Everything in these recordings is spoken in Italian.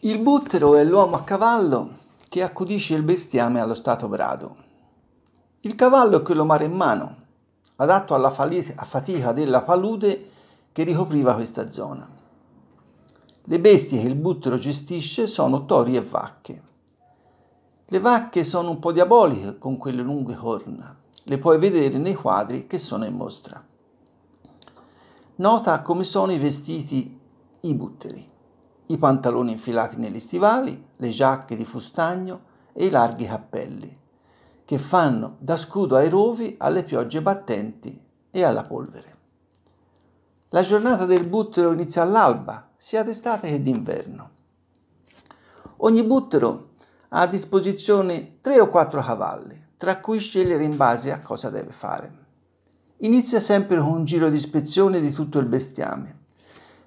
Il buttero è l'uomo a cavallo che accudisce il bestiame allo stato brado. Il cavallo è quello mare in mano, adatto alla fatica della palude che ricopriva questa zona. Le bestie che il buttero gestisce sono tori e vacche. Le vacche sono un po' diaboliche con quelle lunghe corna, le puoi vedere nei quadri che sono in mostra. Nota come sono i vestiti i butteri i pantaloni infilati negli stivali, le giacche di fustagno e i larghi cappelli, che fanno da scudo ai rovi, alle piogge battenti e alla polvere. La giornata del buttero inizia all'alba, sia d'estate che d'inverno. Ogni buttero ha a disposizione tre o quattro cavalli, tra cui scegliere in base a cosa deve fare. Inizia sempre con un giro di ispezione di tutto il bestiame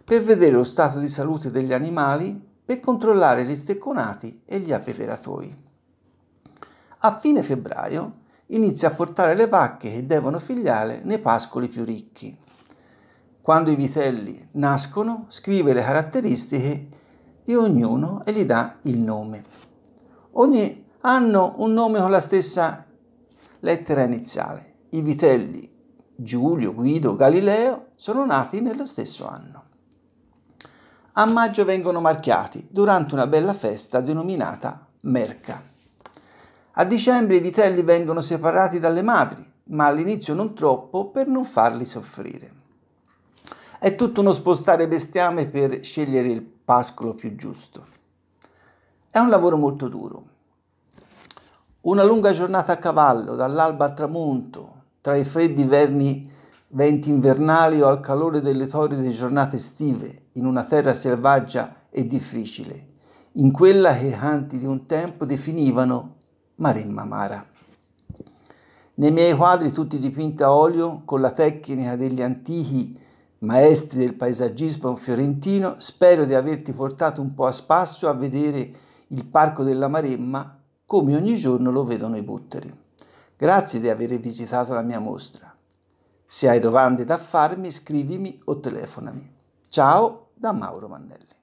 per vedere lo stato di salute degli animali, per controllare gli stecconati e gli apiferatoi. A fine febbraio inizia a portare le vacche che devono figliare nei pascoli più ricchi. Quando i vitelli nascono, scrive le caratteristiche di ognuno e gli dà il nome. Ogni hanno un nome con la stessa lettera iniziale. I vitelli Giulio, Guido, Galileo sono nati nello stesso anno a maggio vengono marchiati durante una bella festa denominata merca. A dicembre i vitelli vengono separati dalle madri, ma all'inizio non troppo per non farli soffrire. È tutto uno spostare bestiame per scegliere il pascolo più giusto. È un lavoro molto duro. Una lunga giornata a cavallo, dall'alba al tramonto, tra i freddi verni, venti invernali o al calore delle torride giornate estive, in una terra selvaggia e difficile, in quella che i canti di un tempo definivano Maremma Mara. Nei miei quadri tutti dipinti a olio con la tecnica degli antichi maestri del paesaggismo fiorentino, spero di averti portato un po' a spasso a vedere il Parco della Maremma come ogni giorno lo vedono i butteri. Grazie di aver visitato la mia mostra. Se hai domande da farmi, scrivimi o telefonami. Ciao da Mauro Mannelli.